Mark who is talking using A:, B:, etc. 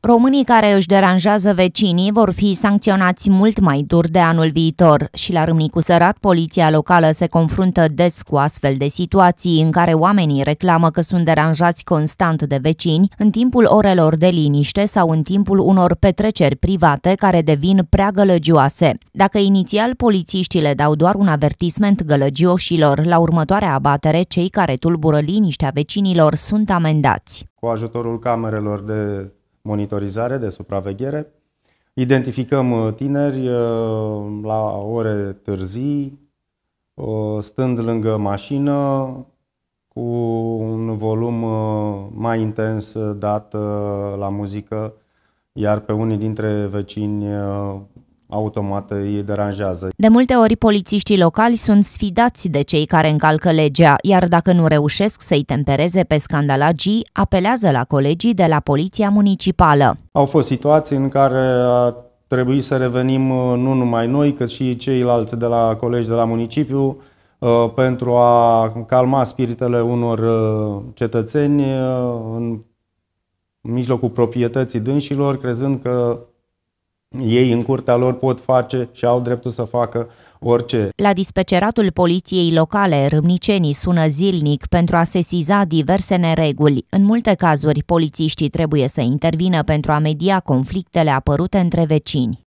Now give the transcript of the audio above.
A: Românii care își deranjează vecinii vor fi sancționați mult mai dur de anul viitor și la Râmnicu Sărat poliția locală se confruntă des cu astfel de situații în care oamenii reclamă că sunt deranjați constant de vecini în timpul orelor de liniște sau în timpul unor petreceri private care devin prea gălăgioase. Dacă inițial polițiștii le dau doar un avertisment gălăgioșilor, la următoarea abatere cei care tulbură liniștea vecinilor sunt amendați.
B: Cu ajutorul camerelor de monitorizare, de supraveghere. Identificăm uh, tineri uh, la ore târzii, uh, stând lângă mașină, cu un volum mai intens dat la muzică, iar pe unii dintre vecini automat îi deranjează. De
A: multe ori, polițiștii locali sunt sfidați de cei care încalcă legea, iar dacă nu reușesc să-i tempereze pe scandalagii, apelează la colegii de la Poliția Municipală.
B: Au fost situații în care a trebuit să revenim uh, nu numai noi, cât și ceilalți de la colegi de la municipiu, uh, pentru a calma spiritele unor uh, cetățeni în mijlocul proprietății dânșilor, crezând că ei în curtea lor pot face și au dreptul să facă orice.
A: La dispeceratul poliției locale, râmnicenii sună zilnic pentru a sesiza diverse nereguli. În multe cazuri, polițiștii trebuie să intervină pentru a media conflictele apărute între vecini.